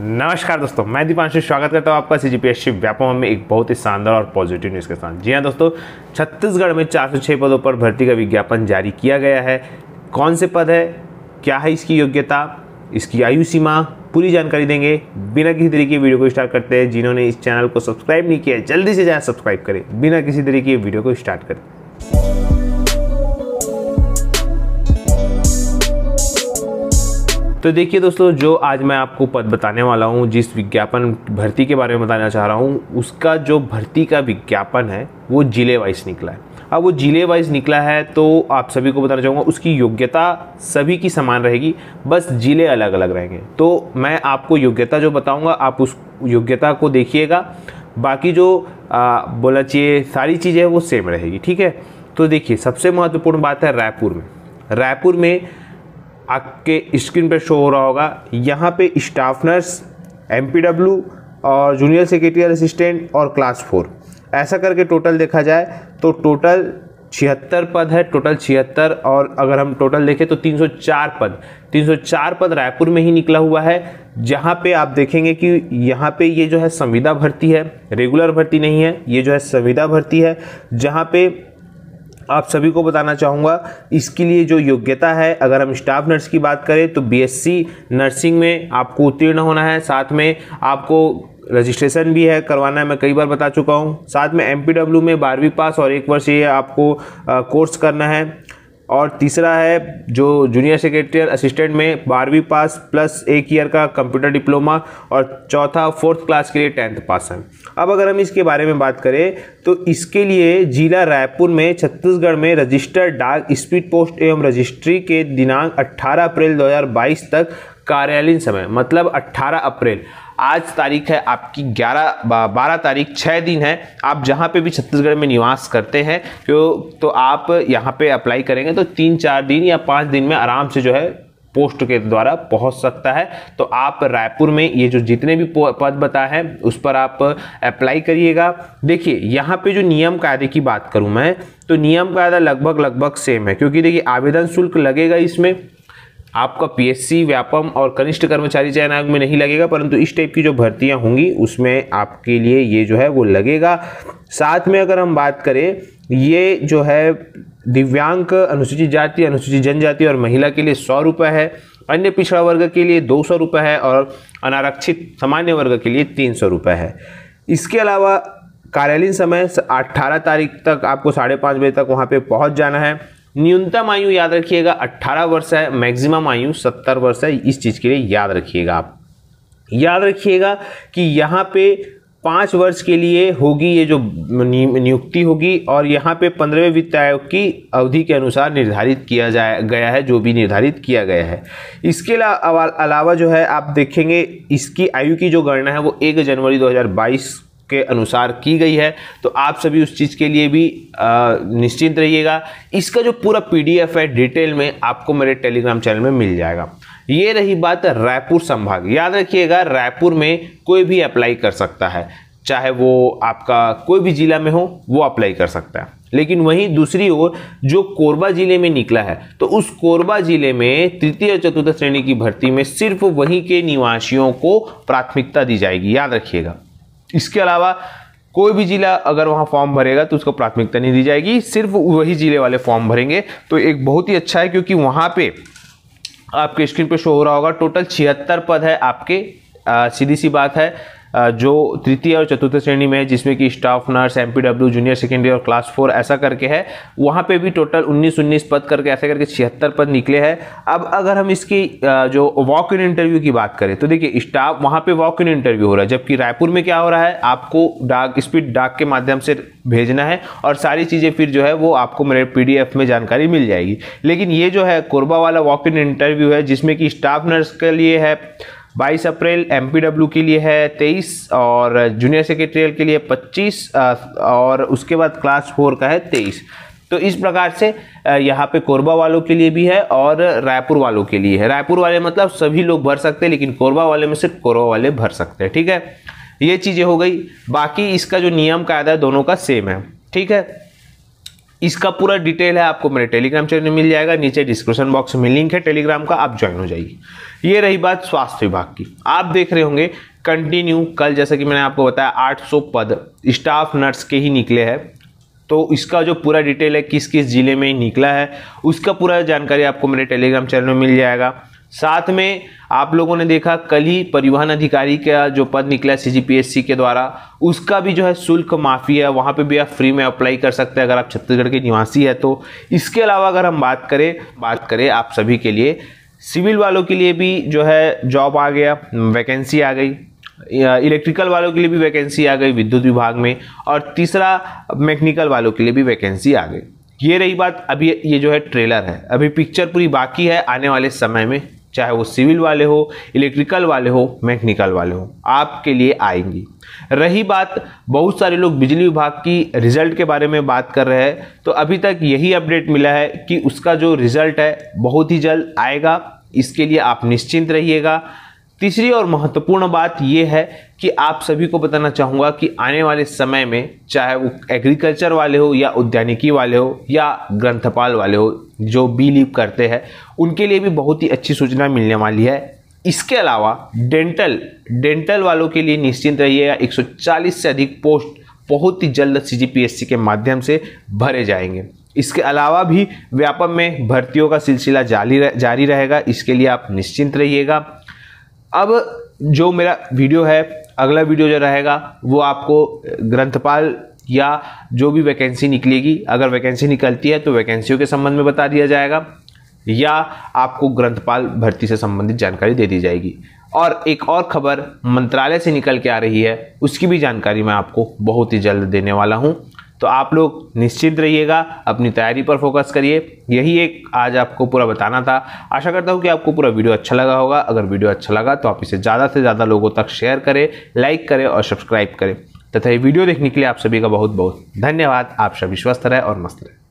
नमस्कार दोस्तों मैं दीपांशु स्वागत करता हूँ आपका सी जी पी एस में एक बहुत ही शानदार और पॉजिटिव न्यूज़ के साथ जी हाँ दोस्तों छत्तीसगढ़ में 406 पदों पर भर्ती का विज्ञापन जारी किया गया है कौन से पद है क्या है इसकी योग्यता इसकी आयु सीमा पूरी जानकारी देंगे बिना किसी तरीके वीडियो को स्टार्ट करते हैं जिन्होंने इस चैनल को सब्सक्राइब नहीं किया जल्दी से ज़्यादा सब्सक्राइब करें बिना किसी तरीके वीडियो को स्टार्ट करें तो देखिए दोस्तों जो आज मैं आपको पद बताने वाला हूँ जिस विज्ञापन भर्ती के बारे में बताना चाह रहा हूँ उसका जो भर्ती का विज्ञापन है वो जिले वाइज निकला है अब वो जिले वाइज निकला है तो आप सभी को बताना चाहूँगा उसकी योग्यता सभी की समान रहेगी बस जिले अलग अलग रहेंगे तो मैं आपको योग्यता जो बताऊँगा आप उस योग्यता को देखिएगा बाकी जो आ, बोला चाहिए सारी चीज़ें वो सेम रहेगी ठीक है तो देखिए सबसे महत्वपूर्ण बात है रायपुर में रायपुर में आपके स्क्रीन पर शो हो रहा होगा यहाँ पे स्टाफ नर्स एम और जूनियर सेक्रेटरी असिस्टेंट और क्लास फोर ऐसा करके टोटल देखा जाए तो टोटल छिहत्तर पद है टोटल छिहत्तर और अगर हम टोटल देखें तो 304 पद 304 पद रायपुर में ही निकला हुआ है जहाँ पे आप देखेंगे कि यहाँ पे ये जो है संविदा भर्ती है रेगुलर भर्ती नहीं है ये जो है संविदा भर्ती है जहाँ पे आप सभी को बताना चाहूँगा इसके लिए जो योग्यता है अगर हम स्टाफ नर्स की बात करें तो बीएससी नर्सिंग में आपको उत्तीर्ण होना है साथ में आपको रजिस्ट्रेशन भी है करवाना है मैं कई बार बता चुका हूँ साथ में एम में बारहवीं पास और एक वर्ष ये आपको कोर्स करना है और तीसरा है जो जूनियर सेक्रेटरी असिस्टेंट में बारहवीं पास प्लस एक ईयर का कंप्यूटर डिप्लोमा और चौथा फोर्थ क्लास के लिए टेंथ पास है अब अगर हम इसके बारे में बात करें तो इसके लिए जिला रायपुर में छत्तीसगढ़ में रजिस्टर डाक स्पीड पोस्ट एवं रजिस्ट्री के दिनांक 18 अप्रैल 2022 तक कार्यालयीन समय मतलब 18 अप्रैल आज तारीख है आपकी 11 12 तारीख छः दिन है आप जहाँ पे भी छत्तीसगढ़ में निवास करते हैं क्यों तो आप यहाँ पे अप्लाई करेंगे तो तीन चार दिन या पाँच दिन में आराम से जो है पोस्ट के द्वारा पहुंच सकता है तो आप रायपुर में ये जो जितने भी पद बताए हैं उस पर आप अप्लाई करिएगा देखिए यहाँ पे जो नियम कायदे की बात करूँ मैं तो नियम कायदा लगभग लगभग सेम है क्योंकि देखिए आवेदन शुल्क लगेगा इसमें आपका पीएससी व्यापम और कनिष्ठ कर्मचारी चयन आयोग में नहीं लगेगा परंतु इस टाइप की जो भर्तियां होंगी उसमें आपके लिए ये जो है वो लगेगा साथ में अगर हम बात करें ये जो है दिव्यांग अनुसूचित जाति अनुसूचित जनजाति और महिला के लिए सौ रुपये है अन्य पिछड़ा वर्ग के लिए दो सौ रुपये है और अनारक्षित सामान्य वर्ग के लिए तीन सौ रुपये है इसके अलावा कार्यालयीन समय 18 तारीख तक आपको साढ़े पाँच बजे तक वहाँ पे पहुँच जाना है न्यूनतम आयु याद रखिएगा 18 वर्ष है मैक्सिमम आयु 70 वर्ष है इस चीज़ के लिए याद रखिएगा आप याद रखिएगा कि यहाँ पे पाँच वर्ष के लिए होगी ये जो नियुक्ति होगी और यहाँ पे पंद्रहवें वित्त आयोग की अवधि के अनुसार निर्धारित किया जाए गया है जो भी निर्धारित किया गया है इसके अलावा जो है आप देखेंगे इसकी आयु की जो गणना है वो एक जनवरी 2022 के अनुसार की गई है तो आप सभी उस चीज़ के लिए भी निश्चिंत रहिएगा इसका जो पूरा पीडीएफ है डिटेल में आपको मेरे टेलीग्राम चैनल में मिल जाएगा ये रही बात रायपुर संभाग याद रखिएगा रायपुर में कोई भी अप्लाई कर सकता है चाहे वो आपका कोई भी ज़िला में हो वो अप्लाई कर सकता है लेकिन वहीं दूसरी ओर जो कोरबा ज़िले में निकला है तो उस कोरबा ज़िले में तृतीय और चतुर्थ श्रेणी की भर्ती में सिर्फ वहीं के निवासियों को प्राथमिकता दी जाएगी याद रखिएगा इसके अलावा कोई भी जिला अगर वहाँ फॉर्म भरेगा तो उसको प्राथमिकता नहीं दी जाएगी सिर्फ वही जिले वाले फॉर्म भरेंगे तो एक बहुत ही अच्छा है क्योंकि वहाँ पे आपके स्क्रीन पे शो हो रहा होगा टोटल छिहत्तर पद है आपके आ, सीधी सी बात है जो तृतीय और चतुर्थ श्रेणी में है जिसमें कि staff nurse M junior secondary और क्लास फोर ऐसा करके है वहाँ पे भी टोटल उन्नीस उन्नीस पद करके ऐसा करके छिहत्तर पद निकले हैं अब अगर हम इसकी जो वॉक इन इंटरव्यू की बात करें तो देखिए स्टाफ वहाँ पे वॉक इन इंटरव्यू हो रहा है जबकि रायपुर में क्या हो रहा है आपको डाक स्पीड डाक के माध्यम से भेजना है और सारी चीज़ें फिर जो है वो आपको मेरे पीडीएफ में जानकारी मिल जाएगी लेकिन ये जो है कोरबा वाला वॉक इन इंटरव्यू है जिसमें कि स्टाफ नर्स के लिए है बाईस अप्रैल एम के लिए है तेईस और जूनियर सेक्रेटरियल के लिए पच्चीस और उसके बाद क्लास फोर का है तेईस तो इस प्रकार से यहाँ पे कोरबा वालों के लिए भी है और रायपुर वालों के लिए है रायपुर वाले मतलब सभी लोग भर सकते हैं लेकिन कोरबा वाले में सिर्फ कोरबा वाले भर सकते हैं ठीक है ये चीज़ें हो गई बाकी इसका जो नियम कायदा है दोनों का सेम है ठीक है इसका पूरा डिटेल है आपको मेरे टेलीग्राम चैनल में मिल जाएगा नीचे डिस्क्रिप्शन बॉक्स में लिंक है टेलीग्राम का आप ज्वाइन हो जाइए ये रही बात स्वास्थ्य विभाग की आप देख रहे होंगे कंटिन्यू कल जैसा कि मैंने आपको बताया 800 पद स्टाफ नर्स के ही निकले हैं तो इसका जो पूरा डिटेल है किस किस ज़िले में निकला है उसका पूरा जानकारी आपको मेरे टेलीग्राम चैनल में मिल जाएगा साथ में आप लोगों ने देखा कल ही परिवहन अधिकारी का जो पद निकला सी के द्वारा उसका भी जो है शुल्क माफ़ी है वहाँ पे भी आप फ्री में अप्लाई कर सकते हैं अगर आप छत्तीसगढ़ के निवासी है तो इसके अलावा अगर हम बात करें बात करें आप सभी के लिए सिविल वालों के लिए भी जो है जॉब आ गया वैकेंसी आ गई इलेक्ट्रिकल वालों के लिए भी वैकेंसी आ गई विद्युत विभाग में और तीसरा मैकेनिकल वालों के लिए भी वैकेंसी आ गई ये रही बात अभी ये जो है ट्रेलर है अभी पिक्चर पूरी बाकी है आने वाले समय में चाहे वो सिविल वाले हो इलेक्ट्रिकल वाले हो मैकेनिकल वाले हो आपके लिए आएंगी रही बात बहुत सारे लोग बिजली विभाग की रिजल्ट के बारे में बात कर रहे हैं तो अभी तक यही अपडेट मिला है कि उसका जो रिजल्ट है बहुत ही जल्द आएगा इसके लिए आप निश्चिंत रहिएगा तीसरी और महत्वपूर्ण बात यह है कि आप सभी को बताना चाहूँगा कि आने वाले समय में चाहे वो एग्रीकल्चर वाले हो या उद्यानिकी वाले हो या ग्रंथपाल वाले हो जो बी लीव करते हैं उनके लिए भी बहुत ही अच्छी सूचना मिलने वाली है इसके अलावा डेंटल डेंटल वालों के लिए निश्चिंत रहिएगा 140 से अधिक पोस्ट बहुत ही जल्द सी के माध्यम से भरे जाएंगे इसके अलावा भी व्यापम में भर्तियों का सिलसिला जारी रह, जारी रहेगा इसके लिए आप निश्चिंत रहिएगा अब जो मेरा वीडियो है अगला वीडियो जो रहेगा वो आपको ग्रंथपाल या जो भी वैकेंसी निकलेगी अगर वैकेंसी निकलती है तो वैकेंसियों के संबंध में बता दिया जाएगा या आपको ग्रंथपाल भर्ती से संबंधित जानकारी दे दी जाएगी और एक और खबर मंत्रालय से निकल के आ रही है उसकी भी जानकारी मैं आपको बहुत ही जल्द देने वाला हूँ तो आप लोग निश्चिंत रहिएगा अपनी तैयारी पर फोकस करिए यही एक आज आपको पूरा बताना था आशा करता हूँ कि आपको पूरा वीडियो अच्छा लगा होगा अगर वीडियो अच्छा लगा तो आप इसे ज़्यादा से ज़्यादा लोगों तक शेयर करें लाइक करें और सब्सक्राइब करें तथा ये वीडियो देखने के लिए आप सभी का बहुत बहुत धन्यवाद आप सभी स्वस्थ रहें और मस्त रहें